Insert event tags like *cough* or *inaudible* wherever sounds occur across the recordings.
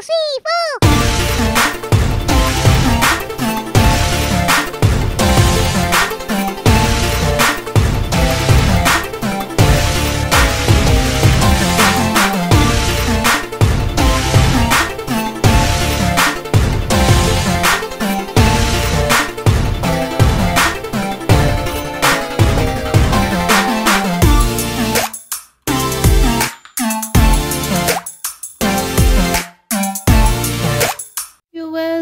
睡风。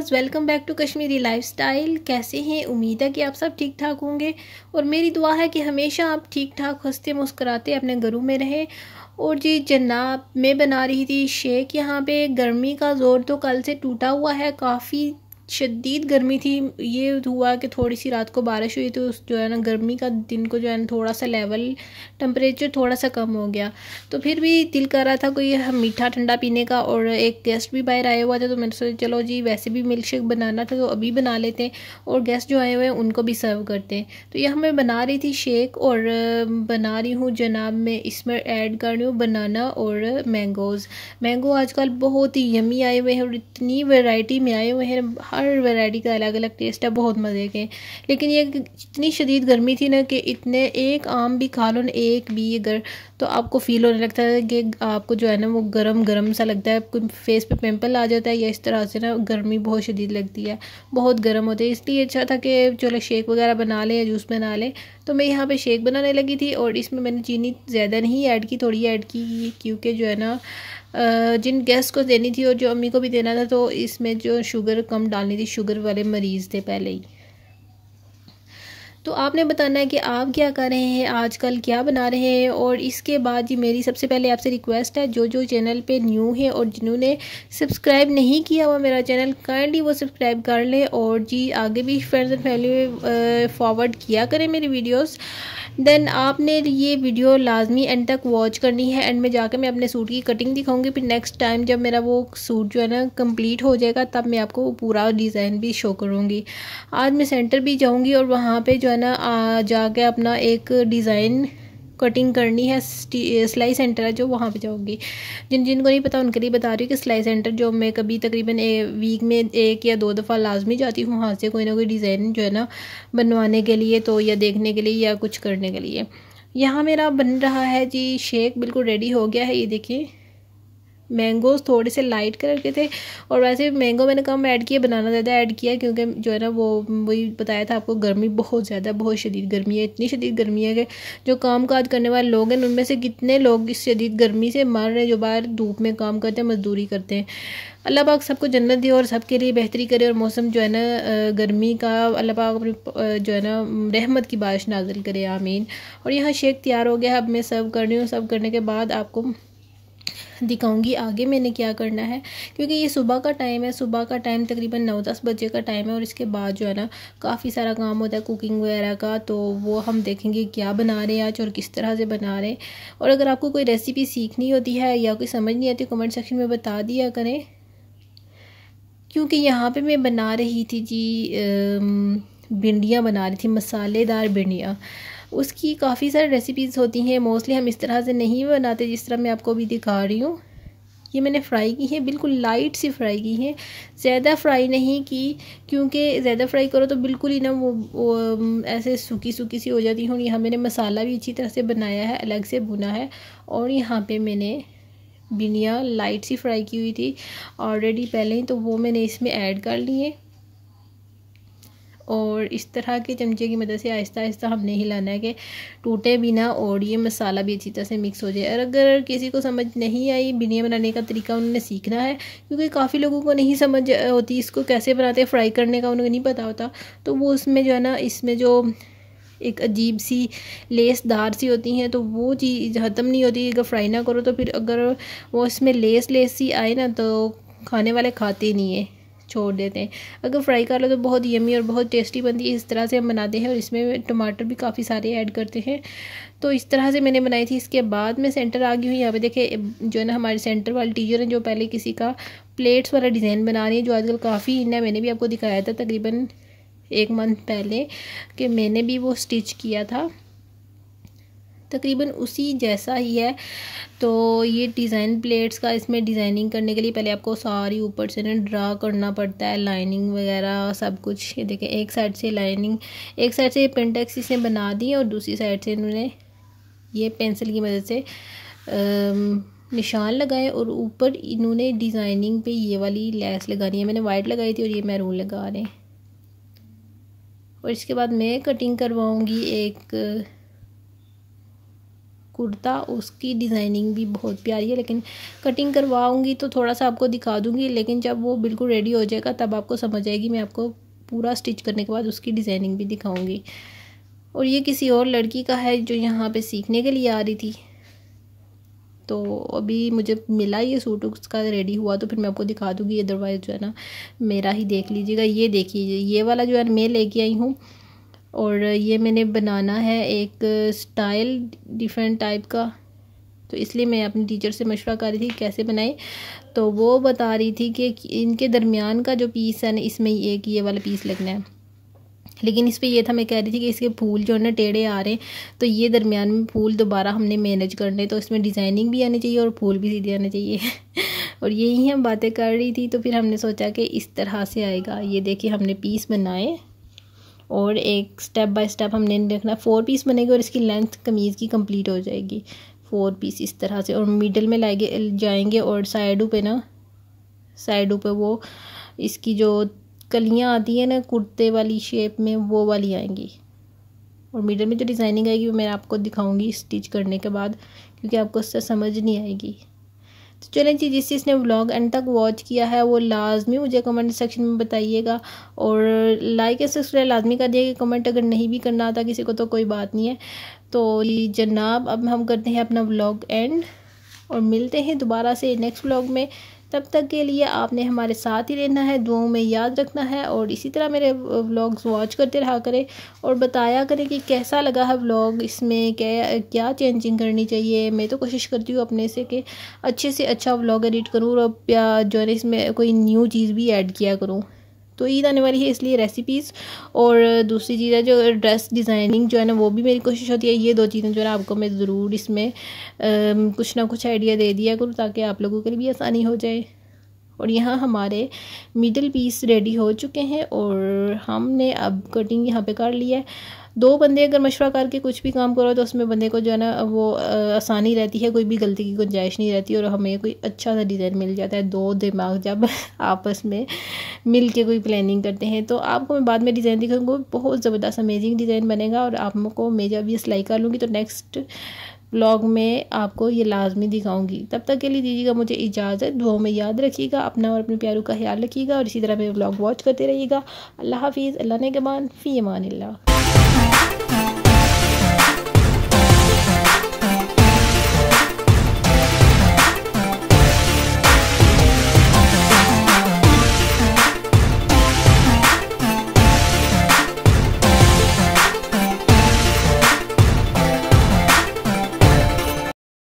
viewers welcome back to Kashmiri lifestyle कैसे हैं उम्मीद है कि आप सब ठीक ठाक होंगे और मेरी दुआ है कि हमेशा आप ठीक ठाक हंसते मुस्कुराते अपने घरों में रहें और जी जनाब मैं बना रही थी शेक यहाँ पे गर्मी का ज़ोर तो कल से टूटा हुआ है काफ़ी शदीद गर्मी थी ये हुआ कि थोड़ी सी रात को बारिश हुई तो उस जो है ना गर्मी का दिन को जो है ना थोड़ा सा लेवल टम्परेचर थोड़ा सा कम हो गया तो फिर भी दिल कर रहा था कोई मीठा ठंडा पीने का और एक गेस्ट भी बाहर आया हुआ था तो मैंने सोचा चलो जी वैसे भी मिल्क शेक बनाना था तो अभी बना लेते हैं और गेस्ट जो आए हुए हैं उनको भी सर्व करते हैं तो यह मैं बना रही थी शेक और बना रही हूँ जनाब मैं इसमें ऐड कर रही हूँ बनाना और मैंगोज़ मैंगो आजकल बहुत ही यमी आए हुए हैं और इतनी वेराइटी में आए हुए हैं हर वैरायटी का अलग अलग टेस्ट है बहुत मज़े के लेकिन ये इतनी शदीद गर्मी थी ना कि इतने एक आम भी खा लो ना एक भी अगर तो आपको फ़ील होने लगता है कि आपको जो है ना वो गर्म गर्म सा लगता है कोई फेस पे पिंपल आ जाता है या इस तरह से ना गर्मी बहुत शदीद लगती है बहुत गर्म होती है इसलिए अच्छा था कि चलो शेक वगैरह बना लें या जूस बना लें तो मैं यहाँ पे शेक बनाने लगी थी और इसमें मैंने चीनी ज़्यादा नहीं ऐड की थोड़ी ऐड की क्योंकि जो है ना जिन गेस्ट को देनी थी और जो अम्मी को भी देना था तो इसमें जो शुगर कम डालनी थी शुगर वाले मरीज़ थे पहले ही तो आपने बताना है कि आप क्या कर रहे हैं आजकल क्या बना रहे हैं और इसके बाद जी मेरी सबसे पहले आपसे रिक्वेस्ट है जो जो चैनल पे न्यू है और जिन्होंने सब्सक्राइब नहीं किया हुआ मेरा चैनल काइंडली वो सब्सक्राइब कर ले और जी आगे भी फ्रेंड्स एंड फैमिली में फॉरवर्ड किया करें मेरी वीडियोस देन आपने ये वीडियो लाजमी एंड तक वॉच करनी है एंड में जाकर मैं अपने सूट की कटिंग दिखाऊंगी फिर नेक्स्ट टाइम जब मेरा वो सूट जो है ना कंप्लीट हो जाएगा तब मैं आपको पूरा डिज़ाइन भी शो करूँगी आज मैं सेंटर भी जाऊँगी और वहाँ पर जो है है ना जाके अपना एक डिज़ाइन कटिंग करनी है सिलाई सेंटर है जो वहाँ पे जाऊँगी जिन जिनको नहीं पता उनके लिए बता रही हूँ कि सिलाई सेंटर जो मैं कभी तकरीबन वीक में एक या दो दफ़ा लाजमी जाती हूँ वहाँ से कोई ना कोई डिज़ाइन जो है ना बनवाने के लिए तो या देखने के लिए या कुछ करने के लिए यहाँ मेरा बन रहा है जी शेक बिल्कुल रेडी हो गया है ये देखिए मैंगोज थोड़े से लाइट कलर के थे और वैसे मैंगो मैंने कम ऐड किया बनाना ज़्यादा ऐड किया क्योंकि जो है ना वो वही बताया था आपको गर्मी बहुत ज़्यादा बहुत शदीद गर्मी है इतनी शदीद गर्मी है कि जो काम काज करने वाले लोग हैं उनमें से कितने लोग इस शदीद गर्मी से मर रहे हैं जो बाहर धूप में काम करते हैं मजदूरी करते हैं अल्लाह पाक सबको जन्नत दे और सबके लिए बेहतरी करे और मौसम जो है ना गर्मी का अल्लाह पाक अपनी जो है ना रहमत की बारिश नाजिल करे आमीन और यहाँ शेक तैयार हो गया अब मैं सर्व कर रही हूँ सर्व करने के बाद आपको दिखाऊंगी आगे मैंने क्या करना है क्योंकि ये सुबह का टाइम है सुबह का टाइम तकरीबन नौ दस बजे का टाइम है और इसके बाद जो है ना काफ़ी सारा काम होता है कुकिंग वगैरह का तो वो हम देखेंगे क्या बना रहे हैं आज और किस तरह से बना रहे हैं और अगर आपको कोई रेसिपी सीखनी होती है या कोई समझ नहीं आती कमेंट सेक्शन में बता दिया करें क्योंकि यहाँ पर मैं बना रही थी जी भिंडियाँ बना रही थी मसालेदार भिंडियाँ उसकी काफ़ी सारी रेसिपीज़ होती हैं मोस्टली हम इस तरह से नहीं बनाते जिस तरह मैं आपको अभी दिखा रही हूँ ये मैंने फ्राई की है बिल्कुल लाइट सी फ्राई की है ज़्यादा फ्राई नहीं की क्योंकि ज़्यादा फ्राई करो तो बिल्कुल ही ना वो, वो ऐसे सूखी सूखी सी हो जाती है और यहाँ मैंने मसाला भी अच्छी तरह से बनाया है अलग से भुना है और यहाँ पे मैंने बिनिया लाइट सी फ्राई की हुई थी ऑलरेडी पहले ही तो वो मैंने इसमें ऐड कर ली है और इस तरह के चमचे की मदद से आहिस्ता आहिस्ता हमने हिलाना है कि टूटे भी ना और ये मसाला भी अच्छी तरह से मिक्स हो जाए और अगर किसी को समझ नहीं आई बिनिया बनाने का तरीका उन्होंने सीखना है क्योंकि काफ़ी लोगों को नहीं समझ होती इसको कैसे बनाते हैं फ्राई करने का उन्हें नहीं पता होता तो वो उसमें जो है ना इसमें जो एक अजीब सी लेसदार सी होती हैं तो वो चीज़ ख़त्म नहीं होती अगर फ्राई ना करो तो फिर अगर वो इसमें लेस लेस सी आए ना तो खाने वाले खाते नहीं है छोड़ देते हैं अगर फ्राई कर लो तो बहुत यमी और बहुत टेस्टी बनती है इस तरह से हम बनाते हैं और इसमें टमाटर भी काफ़ी सारे ऐड करते हैं तो इस तरह से मैंने बनाई थी इसके बाद मैं सेंटर आ गई हूँ यहाँ पे देखे जो है ना हमारे सेंटर वाले टीचर हैं जो पहले किसी का प्लेट्स वाला डिज़ाइन बना रही है जो आजकल काफ़ी इन है मैंने भी आपको दिखाया था तकरीबन एक मंथ पहले कि मैंने भी वो स्टिच किया था तकरीबन उसी जैसा ही है तो ये डिज़ाइन प्लेट्स का इसमें डिज़ाइनिंग करने के लिए पहले आपको सारी ऊपर से ना ड्रा करना पड़ता है लाइनिंग वगैरह सब कुछ ये देखें एक साइड से लाइनिंग एक साइड से पेंटेक्स इसने बना दी और दूसरी साइड से इन्होंने ये पेंसिल की मदद से निशान लगाए और ऊपर इन्होंने डिज़ाइनिंग पे ये वाली लेस लगानी है मैंने वाइट लगाई थी और ये मैरून लगा रहे हैं और इसके बाद मैं कटिंग करवाऊँगी एक कुर्ता उसकी डिज़ाइनिंग भी बहुत प्यारी है लेकिन कटिंग करवाऊँगी तो थोड़ा सा आपको दिखा दूँगी लेकिन जब वो बिल्कुल रेडी हो जाएगा तब आपको समझ आएगी मैं आपको पूरा स्टिच करने के बाद उसकी डिज़ाइनिंग भी दिखाऊँगी और ये किसी और लड़की का है जो यहाँ पे सीखने के लिए आ रही थी तो अभी मुझे मिला ये सूट उसका रेडी हुआ तो फिर मैं आपको दिखा दूँगी अदरवाइज़ जो है ना मेरा ही देख लीजिएगा ये देखिए ये वाला जो है मैं लेके आई हूँ और ये मैंने बनाना है एक स्टाइल डिफरेंट टाइप का तो इसलिए मैं अपनी टीचर से मशवरा कर रही थी कैसे बनाए तो वो बता रही थी कि इनके दरमियान का जो पीस है ना इसमें एक ये वाला पीस लगना है लेकिन इस पर यह था मैं कह रही थी कि इसके फूल जो है ना टेढ़े आ रहे हैं तो ये दरमियान में फूल दोबारा हमने मैनेज करने तो इसमें डिज़ाइनिंग भी आनी चाहिए और फूल भी सीधे आने चाहिए *laughs* और यही हम बातें कर रही थी तो फिर हमने सोचा कि इस तरह से आएगा ये देखिए हमने पीस बनाए और एक स्टेप बाय स्टेप हमने देखना फोर पीस बनेगी और इसकी लेंथ कमीज़ की कंप्लीट हो जाएगी फोर पीस इस तरह से और मिडल में लाएंगे जाएंगे और साइडों पे ना साइडों पे वो इसकी जो कलियाँ आती हैं ना कुर्ते वाली शेप में वो वाली आएंगी और मिडल में जो डिज़ाइनिंग आएगी वो मैं आपको दिखाऊंगी स्टिच करने के बाद क्योंकि आपको उससे समझ नहीं आएगी तो चलें जी जिस जिसने व्लॉग एंड तक वॉच किया है वो लाजमी मुझे कमेंट सेक्शन में बताइएगा और लाइक एंड सब्सक्राइब लाजमी कर दिया कि कमेंट अगर नहीं भी करना आता किसी को तो कोई बात नहीं है तो जनाब अब हम करते हैं अपना व्लॉग एंड और मिलते हैं दोबारा से नेक्स्ट व्लॉग में तब तक के लिए आपने हमारे साथ ही रहना है दुआओं में याद रखना है और इसी तरह मेरे व्लॉग्स वॉच करते रहा करें और बताया करें कि कैसा लगा है व्लॉग इसमें क्या क्या चेंजिंग करनी चाहिए मैं तो कोशिश करती हूँ अपने से कि अच्छे से अच्छा व्लॉग एडिट करूँ और जो है इसमें कोई न्यू चीज़ भी ऐड किया करूँ तो ईद आने वाली है इसलिए रेसिपीज़ और दूसरी चीज़ है जो ड्रेस डिज़ाइनिंग जो है ना वो भी मेरी कोशिश होती है ये दो चीज़ें जो है ना आपको मैं ज़रूर इसमें आ, कुछ ना कुछ आइडिया दे दिया करूँ ताकि आप लोगों के लिए भी आसानी हो जाए और यहाँ हमारे मिडिल पीस रेडी हो चुके हैं और हमने अब कटिंग यहाँ पे कर लिया है दो बंदे अगर मशवरा करके कुछ भी काम करो तो उसमें बंदे को जो है ना वो आसानी रहती है कोई भी गलती की गुंजाइश नहीं रहती और हमें कोई अच्छा सा डिज़ाइन मिल जाता है दो दिमाग जब *laughs* आपस में मिल के कोई प्लानिंग करते हैं तो आपको मैं बाद में डिज़ाइन दिखाऊंगा बहुत ज़बरदस्त अमेजिंग डिज़ाइन बनेगा और आपको मैं जब ये सिलाई कर लूँगी तो नेक्स्ट ब्लॉग में आपको ये लाजमी दिखाऊंगी तब तक के लिए दीजिएगा मुझे इजाज़त दो में याद रखिएगा अपना और अपने प्यारों का ख्याल रखिएगा और इसी तरह मेरे ब्लॉग वॉच करते रहिएगा अल्लाह हाफिज़ अल्लाह ने कमान फ़ी ला